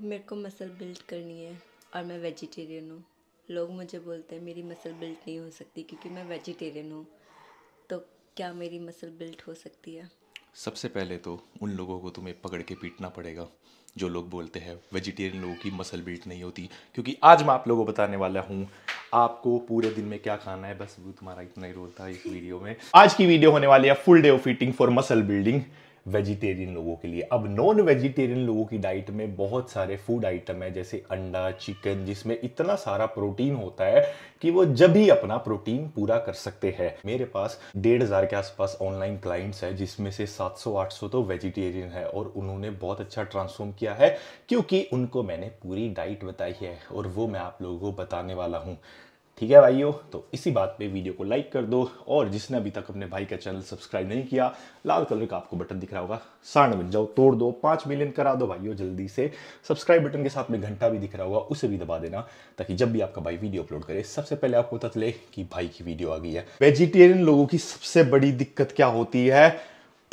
मेरे को muscle build करनी है और मैं वेजिटेरियन हूँ लोग मुझे बोलते हैं मेरी मसल बिल्ड नहीं हो सकती क्योंकि मैं वेजिटेरियन हूँ तो क्या मेरी मसल बिल्ड हो सकती है सबसे पहले तो उन लोगों को तुम्हें पकड़ के पीटना पड़ेगा जो लोग बोलते हैं वेजिटेरियन लोगों की मसल बिल्ड नहीं होती क्योंकि आज मैं आप लोगों को बताने वाला हूँ आपको पूरे दिन में क्या खाना है बस वो तुम्हारा इतना ही रोल था इस वीडियो में आज की वीडियो होने वाली है full day of eating for muscle building vegetarian लोगों के लिए अब नॉन वेजिटेरियन लोगों की डाइट में बहुत सारे फूड आइटम है जैसे अंडा चिकन जिसमें इतना सारा प्रोटीन होता है कि वो जब भी अपना प्रोटीन पूरा कर सकते हैं मेरे पास डेढ़ हज़ार के आसपास ऑनलाइन क्लाइंट्स है जिसमें से 700-800 तो वेजिटेरियन है और उन्होंने बहुत अच्छा ट्रांसफॉर्म किया है क्योंकि उनको मैंने पूरी डाइट बताई है और वो मैं आप लोगों को बताने वाला हूँ ठीक है भाइयों तो इसी बात पे वीडियो को लाइक कर दो और जिसने अभी तक अपने भाई का चैनल सब्सक्राइब नहीं किया लाल कलर का आपको बटन दिख रहा होगा साढ़ मिल जाओ तोड़ दो पाँच मिलियन करा दो भाइयों जल्दी से सब्सक्राइब बटन के साथ में घंटा भी दिख रहा होगा उसे भी दबा देना ताकि जब भी आपका भाई वीडियो अपलोड करे सबसे पहले आपको पता चले कि भाई की वीडियो आ गई है वेजिटेरियन लोगों की सबसे बड़ी दिक्कत क्या होती है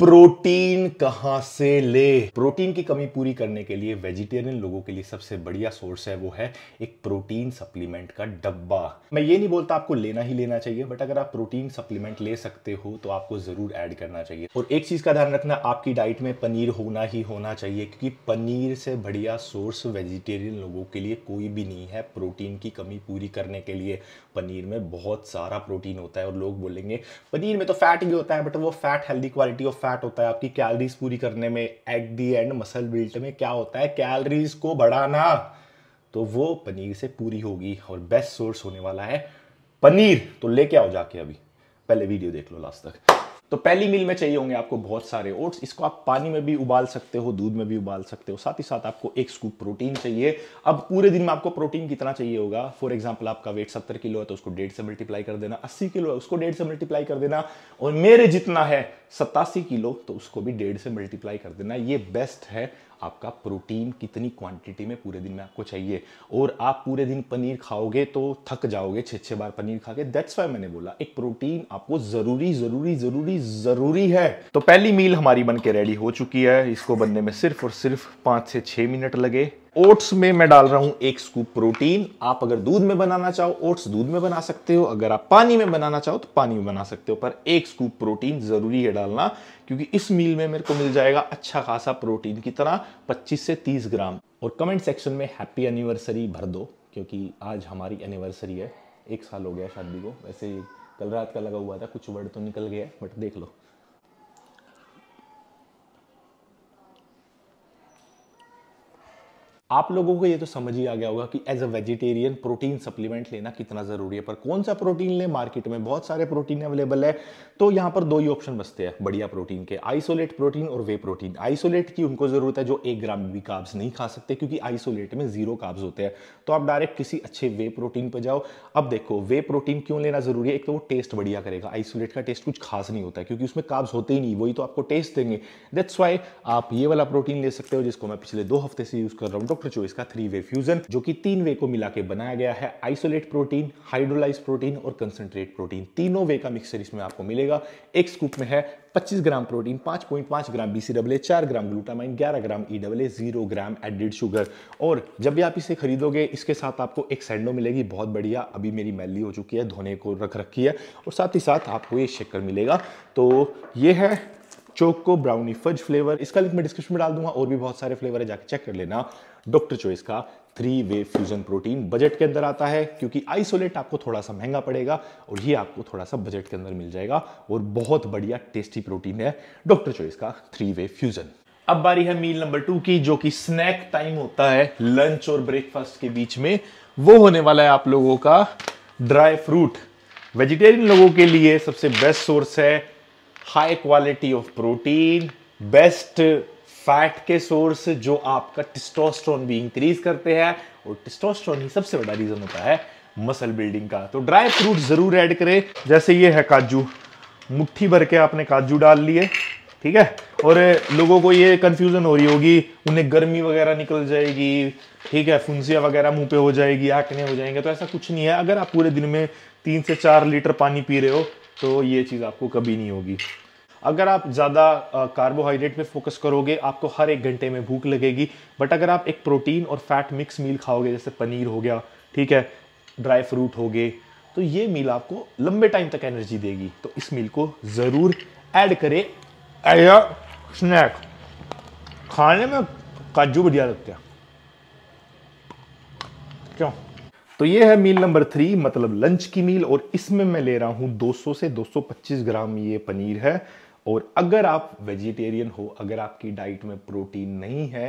प्रोटीन कहां से ले प्रोटीन की कमी पूरी करने के लिए वेजिटेरियन लोगों के लिए सबसे बढ़िया सोर्स है वो है एक प्रोटीन सप्लीमेंट का डब्बा मैं ये नहीं बोलता आपको लेना ही लेना चाहिए बट अगर आप प्रोटीन सप्लीमेंट ले सकते हो तो आपको जरूर ऐड करना चाहिए और एक चीज का ध्यान रखना आपकी डाइट में पनीर होना ही होना चाहिए क्योंकि पनीर से बढ़िया सोर्स वेजिटेरियन लोगों के लिए कोई भी नहीं है प्रोटीन की कमी पूरी करने के लिए पनीर में बहुत सारा प्रोटीन होता है और लोग बोलेंगे पनीर में तो फैट भी होता है बट वो fat healthy quality of fat fat होता है आपकी कैलरीज पूरी करने में at the end muscle built में क्या होता है कैलरीज को बढ़ाना तो वो पनीर से पूरी होगी और बेस्ट सोर्स होने वाला है पनीर तो लेके आओ जाके अभी पहले वीडियो देख लो लास्ट तक तो पहली मील में चाहिए होंगे आपको बहुत सारे ओट्स इसको आप पानी में भी उबाल सकते हो दूध में भी उबाल सकते हो साथ ही साथ आपको एक स्कूप प्रोटीन चाहिए अब पूरे दिन में आपको प्रोटीन कितना चाहिए होगा फॉर एग्जाम्पल आपका वेट सत्तर किलो है तो उसको डेढ़ से मल्टीप्लाई कर देना अस्सी किलो है उसको डेढ़ से मल्टीप्लाई कर देना और मेरे जितना है सत्तासी किलो तो उसको भी डेढ़ से मल्टीप्लाई कर देना ये बेस्ट है आपका प्रोटीन कितनी क्वांटिटी में पूरे दिन में आपको चाहिए और आप पूरे दिन पनीर खाओगे तो थक जाओगे छः छः बार पनीर खा के दैट्स वाई मैंने बोला एक प्रोटीन आपको ज़रूरी ज़रूरी ज़रूरी ज़रूरी है तो पहली मील हमारी बन के रेडी हो चुकी है इसको बनने में सिर्फ और सिर्फ पाँच से छः मिनट लगे ओट्स में मैं डाल रहा हूं एक स्कूप प्रोटीन आप अगर दूध में बनाना चाहो ओट्स दूध में बना सकते हो अगर आप पानी में बनाना चाहो तो पानी में बना सकते हो पर एक स्कूप प्रोटीन जरूरी है डालना क्योंकि इस मील में मेरे को मिल जाएगा अच्छा खासा प्रोटीन की तरह 25 से 30 ग्राम और कमेंट सेक्शन में हैप्पी एनिवर्सरी भर दो क्योंकि आज हमारी एनिवर्सरी है एक साल हो गया शादी को वैसे कल रात का लगा हुआ था कुछ वर्ड तो निकल गया बट देख लो आप लोगों को ये तो समझ ही आ गया होगा कि as a vegetarian protein supplement लेना कितना ज़रूरी है पर कौन सा प्रोटीन लें मार्केट में बहुत सारे प्रोटीन अवेलेबल है तो यहाँ पर दो ही ऑप्शन बचते हैं बढ़िया प्रोटीन के आइसोलेट प्रोटीन और वे प्रोटीन आइसोलेट की उनको ज़रूरत है जो एक ग्राम भी काब्स नहीं खा सकते क्योंकि आइसोलेट में जीरो काब्स होते हैं तो आप डायरेक्ट किसी अच्छे वे प्रोटीन पर जाओ अब देखो वे प्रोटीन क्यों लेना ज़रूरी है एक तो वो टेस्ट बढ़िया करेगा आइसोलेट का टेस्ट कुछ खास नहीं होता है क्योंकि उसमें काब्स होते ही नहीं वही तो आपको टेस्ट देंगे दैट्स वाई आप ये वाला प्रोटीन ले सकते हो जिसको मैं पिछले दो हफ्ते से यूज़ कर रहा हूँ तो डॉक्टर चॉइस का थ्री वे फ्यूजन जो कि तीन वे को मिला के बनाया गया है आइसोलेट प्रोटीन हाइड्रोलाइज प्रोटीन और कंसनट्रेट प्रोटीन तीनों वे का मिक्सर इसमें आपको मिलेगा एक स्कूप में है 25 gram protein 5.5 gram BC double चार gram glutamine 11 gram E double zero gram added sugar और जब भी आप इसे खरीदोगे इसके साथ आपको एक सैंडो मिलेगी बहुत बढ़िया अभी मेरी मैली हो चुकी है धोने को रख रखी है और साथ ही साथ आपको ये शेकर मिलेगा तो ये है चोको ब्राउनी फज फ्लेवर इसका लिंक मैं डिस्क्रिप्शन में डाल दूंगा और भी बहुत सारे फ्लेवर है जाके चेक कर लेना डॉक्टर चॉइस का three way fusion protein budget के अंदर आता है क्योंकि आइसोलेट आपको थोड़ा सा महंगा पड़ेगा और ये आपको थोड़ा सा बजट के अंदर मिल जाएगा और बहुत बढ़िया टेस्टी प्रोटीन है डॉक्टर चॉइस का थ्री वे फ्यूजन अब बारी है मील नंबर टू की जो कि स्नैक टाइम होता है लंच और ब्रेकफास्ट के बीच में वो होने वाला है आप लोगों का ड्राई फ्रूट वेजिटेरियन लोगों के लिए सबसे बेस्ट सोर्स है high quality of protein best fat के सोर्स जो आपका टिस्टोस्ट्रॉन भी इंक्रीज करते हैं और टिस्टोस्ट्रॉन ही सबसे बड़ा रीजन होता है मसल बिल्डिंग का तो ड्राई फ्रूट जरूर ऐड करें जैसे ये है काजू मुट्ठी भर के आपने काजू डाल लिए ठीक है और लोगों को ये कन्फ्यूजन हो रही होगी उन्हें गर्मी वगैरह निकल जाएगी ठीक है फुंसिया वगैरह मुंह पे हो जाएगी आकने हो जाएंगे तो ऐसा कुछ नहीं है अगर आप पूरे दिन में तीन से चार लीटर पानी पी रहे हो तो ये चीज़ आपको कभी नहीं होगी अगर आप ज़्यादा कार्बोहाइड्रेट में फोकस करोगे आपको हर एक घंटे में भूख लगेगी बट अगर आप एक प्रोटीन और फैट मिक्स मील खाओगे जैसे पनीर हो गया ठीक है ड्राई फ्रूट हो गए तो ये मील आपको लंबे टाइम तक एनर्जी देगी तो इस मील को ज़रूर ऐड करें एज स्नैक खाने में काजू बढ़िया लगते हैं क्यों तो ये है मील नंबर थ्री मतलब लंच की मील और इसमें मैं ले रहा हूं 200 से 225 ग्राम ये पनीर है और अगर आप वेजिटेरियन हो अगर आपकी डाइट में प्रोटीन नहीं है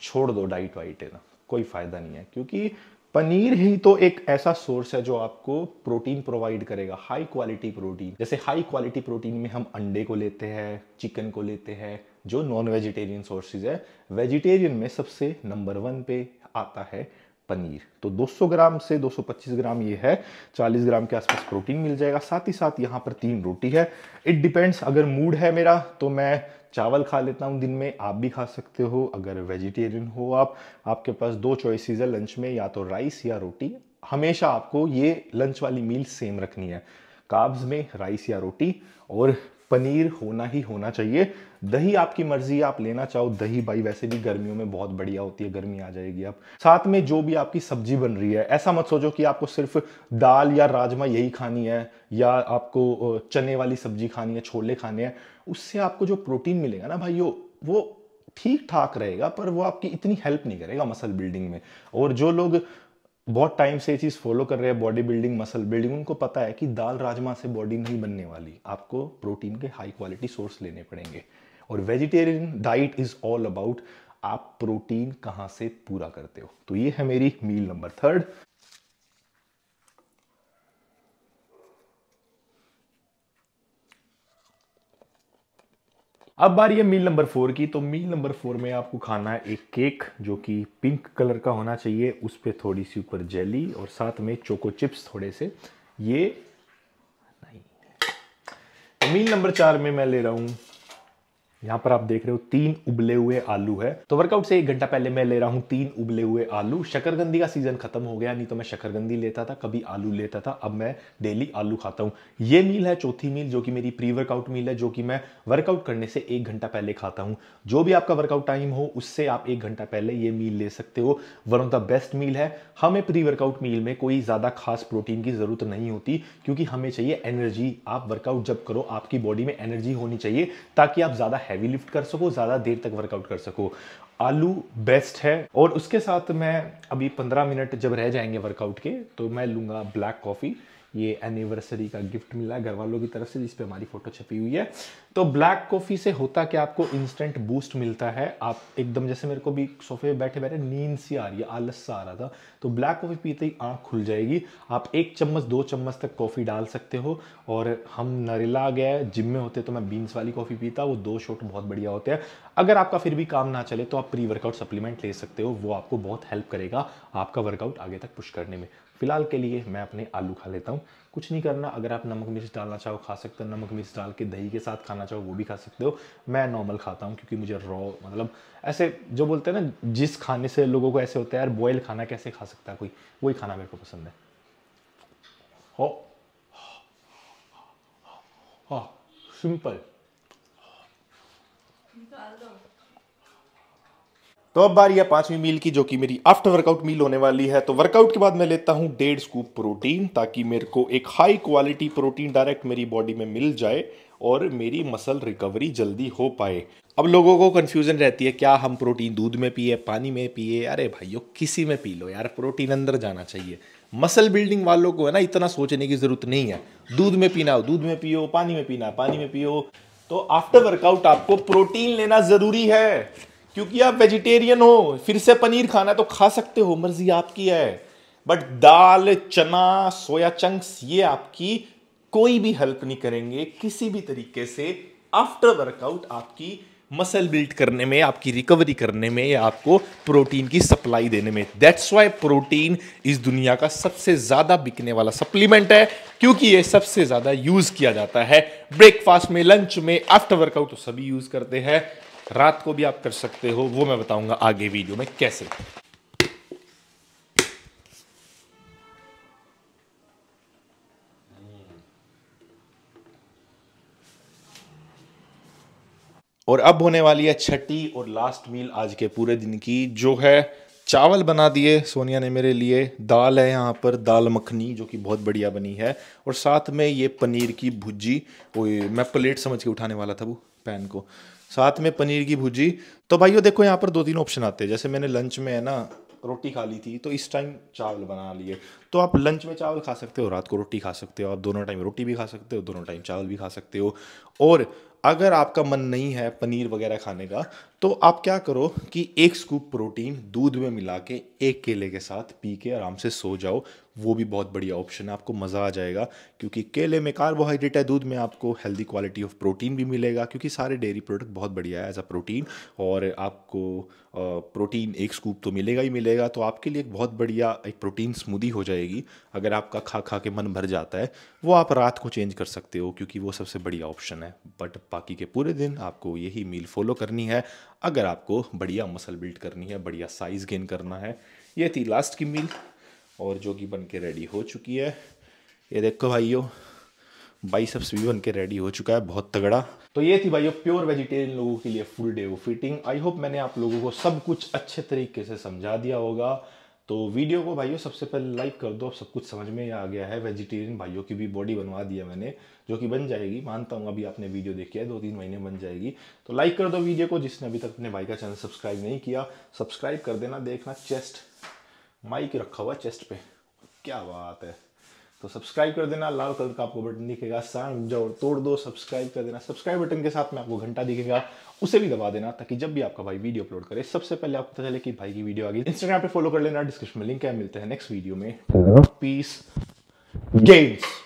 छोड़ दो डाइट वाइट है ना कोई फायदा नहीं है क्योंकि पनीर ही तो एक ऐसा सोर्स है जो आपको प्रोटीन प्रोवाइड करेगा हाई क्वालिटी प्रोटीन जैसे हाई क्वालिटी प्रोटीन में हम अंडे को लेते हैं चिकन को लेते हैं जो नॉन वेजिटेरियन सोर्सेज है वेजिटेरियन में सबसे नंबर वन पे आता है पनीर तो 200 ग्राम से 225 ग्राम ये है 40 ग्राम के आसपास प्रोटीन मिल जाएगा साथ ही साथ यहाँ पर तीन रोटी है इट डिपेंड्स अगर मूड है मेरा तो मैं चावल खा लेता हूँ दिन में आप भी खा सकते हो अगर वेजिटेरियन हो आप आपके पास दो चॉइसेस है लंच में या तो राइस या रोटी हमेशा आपको ये लंच वाली मील सेम रखनी है काब्स में राइस या रोटी और पनीर होना ही होना चाहिए दही आपकी मर्जी आप लेना चाहो दही भाई वैसे भी गर्मियों में बहुत बढ़िया होती है गर्मी आ जाएगी आप साथ में जो भी आपकी सब्जी बन रही है ऐसा मत सोचो कि आपको सिर्फ दाल या राजमा यही खानी है या आपको चने वाली सब्जी खानी है छोले खाने हैं उससे आपको जो प्रोटीन मिलेगा ना भाई वो ठीक ठाक रहेगा पर वो आपकी इतनी हेल्प नहीं करेगा मसल बिल्डिंग में और जो लोग बहुत टाइम से ये चीज़ फॉलो कर रहे हैं बॉडी बिल्डिंग मसल बिल्डिंग उनको पता है कि दाल राजमा से बॉडी नहीं बनने वाली आपको प्रोटीन के हाई क्वालिटी सोर्स लेने पड़ेंगे और vegetarian diet is all about आप प्रोटीन कहाँ से पूरा करते हो तो ये है मेरी मील नंबर थर्ड अब बारी है मील नंबर फोर की तो मील नंबर फोर में आपको खाना है एक केक जो कि पिंक कलर का होना चाहिए उस पर थोड़ी सी ऊपर जेली और साथ में चोको चिप्स थोड़े से ये नहीं तो मील नंबर चार में मैं ले रहा हूँ यहाँ पर आप देख रहे हो तीन उबले हुए आलू है तो वर्कआउट से एक घंटा पहले मैं ले रहा हूँ तीन उबले हुए आलू शकरगंदी का सीजन खत्म हो गया नहीं तो मैं शकरगंदी लेता था कभी आलू लेता था अब मैं डेली आलू खाता हूँ ये मील है चौथी मील जो कि मेरी प्री वर्कआउट मील है जो कि मैं वर्कआउट करने से एक घंटा पहले खाता हूँ जो भी आपका वर्कआउट टाइम हो उससे आप एक घंटा पहले ये मील ले सकते हो one of the best meal है हमें प्री वर्कआउट मील में कोई ज़्यादा खास प्रोटीन की ज़रूरत नहीं होती क्योंकि हमें चाहिए एनर्जी आप वर्कआउट जब करो आपकी बॉडी में एनर्जी होनी चाहिए ताकि आप ज़्यादा हैवी लिफ्ट कर सको ज़्यादा देर तक वर्कआउट कर सको आलू बेस्ट है और उसके साथ मैं अभी पंद्रह मिनट जब रह जाएंगे वर्कआउट के तो मैं लूँगा ब्लैक कॉफ़ी ये एनिवर्सरी का गिफ्ट मिला है घर वालों की तरफ से जिस पे हमारी फोटो छपी हुई है तो ब्लैक कॉफ़ी से होता क्या आपको इंस्टेंट बूस्ट मिलता है आप एकदम जैसे मेरे को भी सोफे में बैठे बैठे नींद सी आ रही है आलस सा आ रहा था तो ब्लैक कॉफ़ी पीते ही आँख खुल जाएगी आप एक चम्मच दो चम्मच तक कॉफ़ी डाल सकते हो और हम नरेला गए जिम में होते तो मैं बीन्स वाली कॉफ़ी पीता वो दो शॉट बहुत बढ़िया होते हैं अगर आपका फिर भी काम ना चले तो आप प्री वर्कआउट सप्लीमेंट ले सकते हो वो आपको बहुत हेल्प करेगा आपका वर्कआउट आगे तक पुश करने में फिलहाल के लिए मैं अपने आलू खा लेता हूँ कुछ नहीं करना अगर आप नमक मिर्च डालना चाहो खा सकते हो नमक मिर्च डाल के दही के साथ खाना चाहो वो भी खा सकते हो मैं नॉर्मल खाता हूँ क्योंकि मुझे रॉ मतलब ऐसे जो बोलते हैं ना जिस खाने से लोगों को ऐसे होता है यार बॉयल खाना कैसे खा सकता है कोई वही खाना मेरे को पसंद है हो सिंपल तो अब बारी है पांचवी मील की जो कि मेरी आफ्टर वर्कआउट मील होने वाली है तो वर्कआउट के बाद मैं लेता हूं डेढ़ स्कूप प्रोटीन ताकि मेरे को एक हाई क्वालिटी प्रोटीन डायरेक्ट मेरी बॉडी में मिल जाए और मेरी मसल रिकवरी जल्दी हो पाए अब लोगों को कंफ्यूजन रहती है क्या हम प्रोटीन दूध में पिए पानी में पिए अरे भाइयों किसी में पी लो यार प्रोटीन अंदर जाना चाहिए मसल बिल्डिंग वालों को है ना इतना सोचने की ज़रूरत नहीं है दूध में पीना दूध में पियो पानी में पीना पानी में पियो तो आफ्टर वर्कआउट आपको प्रोटीन लेना ज़रूरी है क्योंकि आप वेजिटेरियन हो फिर से पनीर खाना है तो खा सकते हो मर्जी आपकी है बट दाल चना सोया चंक्स ये आपकी कोई भी हेल्प नहीं करेंगे किसी भी तरीके से आफ्टर वर्कआउट आपकी मसल बिल्ड करने में आपकी रिकवरी करने में या आपको प्रोटीन की सप्लाई देने में दैट्स वाई प्रोटीन इस दुनिया का सबसे ज़्यादा बिकने वाला सप्लीमेंट है क्योंकि ये सबसे ज़्यादा यूज़ किया जाता है ब्रेकफास्ट में लंच में आफ्टर वर्कआउट तो सभी यूज़ करते हैं रात को भी आप कर सकते हो वो मैं बताऊंगा आगे वीडियो में कैसे और अब होने वाली है छठी और लास्ट मील आज के पूरे दिन की जो है चावल बना दिए सोनिया ने मेरे लिए दाल है यहाँ पर दाल मखनी जो कि बहुत बढ़िया बनी है और साथ में ये पनीर की भुजी मैं प्लेट समझ के उठाने वाला था वो पैन को साथ में पनीर की भुजी तो भाइयों देखो यहाँ पर दो तीन ऑप्शन आते हैं जैसे मैंने लंच में है ना रोटी खा ली थी तो इस टाइम चावल बना लिए तो आप लंच में चावल खा सकते हो रात को रोटी खा सकते हो आप दोनों टाइम रोटी भी खा सकते हो दोनों टाइम चावल भी खा सकते हो और अगर आपका मन नहीं है पनीर वगैरह खाने का तो आप क्या करो कि एक स्कूप प्रोटीन दूध में मिला के एक केले के साथ पी के आराम से सो जाओ वो भी बहुत बढ़िया ऑप्शन है आपको मज़ा आ जाएगा क्योंकि केले में कार्बोहाइड्रेट है दूध में आपको हेल्दी क्वालिटी ऑफ प्रोटीन भी मिलेगा क्योंकि सारे डेयरी प्रोडक्ट बहुत बढ़िया है एज अ प्रोटीन और आपको प्रोटीन एक स्कूप तो मिलेगा ही मिलेगा तो आपके लिए एक बहुत बढ़िया एक प्रोटीन स्मूदी हो जाएगी अगर आपका खा खा के मन भर जाता है वो आप रात को चेंज कर सकते हो क्योंकि वो सबसे बढ़िया ऑप्शन है बट बाकी के पूरे दिन आपको यही मील फॉलो करनी है अगर आपको बढ़िया मसल बिल्ड करनी है बढ़िया साइज़ गेन करना है ये थी लास्ट की मील और जो कि बन के रेडी हो चुकी है ये देखो भाइयों बाइसेप्स भी बन के रेडी हो चुका है बहुत तगड़ा तो ये थी भाइयों प्योर वेजिटेरियन लोगों के लिए full day of eating I hope मैंने आप लोगों को सब कुछ अच्छे तरीके से समझा दिया होगा तो वीडियो को भाइयों सबसे पहले लाइक कर दो अब सब कुछ समझ में आ गया है वेजिटेरियन भाइयों की भी बॉडी बनवा दिया मैंने जो कि बन जाएगी मानता हूँ अभी आपने वीडियो देखी है दो तीन महीने बन जाएगी तो लाइक कर दो वीडियो को जिसने अभी तक अपने भाई का चैनल सब्सक्राइब नहीं किया सब्सक्राइब कर देना देखना चेस्ट माइक रखा हुआ चेस्ट पे क्या बात है तो सब्सक्राइब कर देना लाल कलर का आपको बटन दिखेगा सांग जोर तोड़ दो सब्सक्राइब कर देना सब्सक्राइब बटन के साथ में आपको घंटा दिखेगा उसे भी दबा देना ताकि जब भी आपका भाई वीडियो अपलोड करे सबसे पहले आपको पता चले कि भाई की वीडियो आ गई इंस्टाग्राम पे फॉलो कर लेना डिस्क्रिप्शन में लिंक है मिलते हैं नेक्स्ट वीडियो में पीस गेम्स